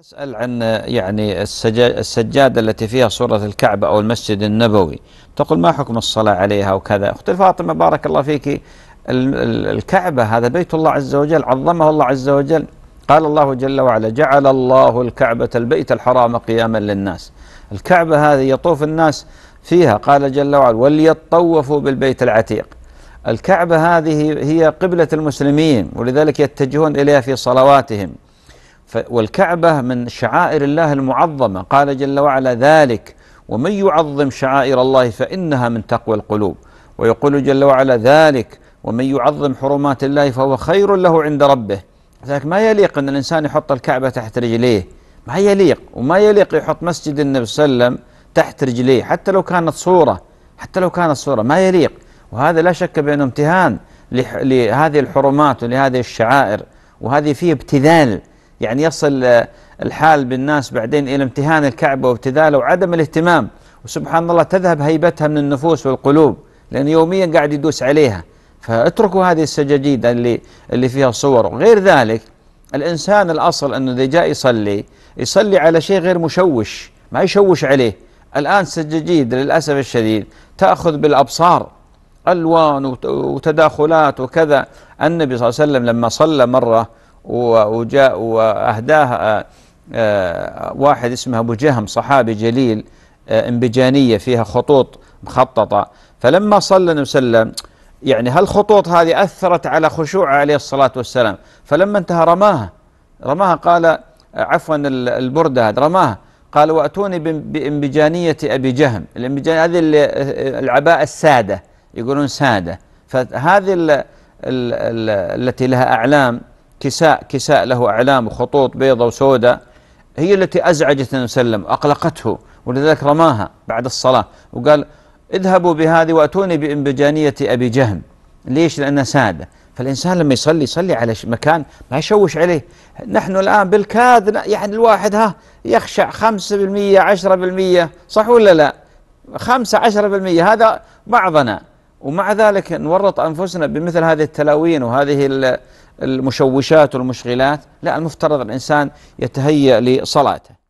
تسأل عن يعني السجادة التي فيها صورة الكعبة أو المسجد النبوي تقول ما حكم الصلاة عليها وكذا أختي فاطمة بارك الله فيك الكعبة هذا بيت الله عز وجل عظمه الله عز وجل قال الله جل وعلا جعل الله الكعبة البيت الحرام قياما للناس الكعبة هذه يطوف الناس فيها قال جل وعلا وليطوفوا بالبيت العتيق الكعبة هذه هي قبلة المسلمين ولذلك يتجهون إليها في صلواتهم والكعبة من شعائر الله المعظمة قال جل وعلا ذلك ومن يعظم شعائر الله فإنها من تقوى القلوب ويقول جل وعلا ذلك ومن يعظم حرمات الله فهو خير له عند ربه لذلك ما يليق أن الإنسان يحط الكعبة تحت رجليه ما يليق وما يليق يحط مسجد النبي صلى الله عليه وسلم تحت رجليه حتى لو كانت صورة حتى لو كانت صورة ما يليق وهذا لا شك بأنه امتهان لهذه الحرمات ولهذه الشعائر وهذه فيه ابتذال يعني يصل آه، الحال بالناس بعدين إلى امتهان الكعبة وابتذاله وعدم الاهتمام وسبحان الله تذهب هيبتها من النفوس والقلوب لأن يوميا قاعد يدوس عليها فاتركوا هذه السجاجيد اللي اللي فيها صور وغير ذلك الإنسان الأصل أنه إذا جاء يصلي يصلي على شيء غير مشوش ما يشوش عليه الآن سجاجيد للأسف الشديد تأخذ بالأبصار ألوان وتداخلات وكذا النبي صلى الله عليه وسلم لما صلى مرة وجاء وأهداها آه، آه، واحد اسمه أبو جهم صحابي جليل آه، انبجانية فيها خطوط مخططة فلما صلى النبي صلى الله عليه وسلم يعني هالخطوط هذه أثرت على خشوعه عليه الصلاة والسلام فلما انتهى رماها رماها قال عفوا البردة هذا رماها قال وأتوني بانبجانية أبي جهم الانبجانية هذه العباءة السادة يقولون سادة فهذه التي لها أعلام كساء كساء له أعلام وخطوط بيضة وسوداء هي التي أزعجت النبي صلى الله عليه وسلم أقلقته ولذلك رماها بعد الصلاة وقال اذهبوا بهذه وأتوني بجانية أبي جهم ليش لأنها سادة فالإنسان لما يصلي يصلي على مكان ما يشوش عليه نحن الآن بالكاد يعني الواحد ها يخشع 5% 10% صح ولا لا 5 10% هذا بعضنا ومع ذلك نورط أنفسنا بمثل هذه التلاوين وهذه المشوشات والمشغلات لا المفترض الإنسان يتهيأ لصلاته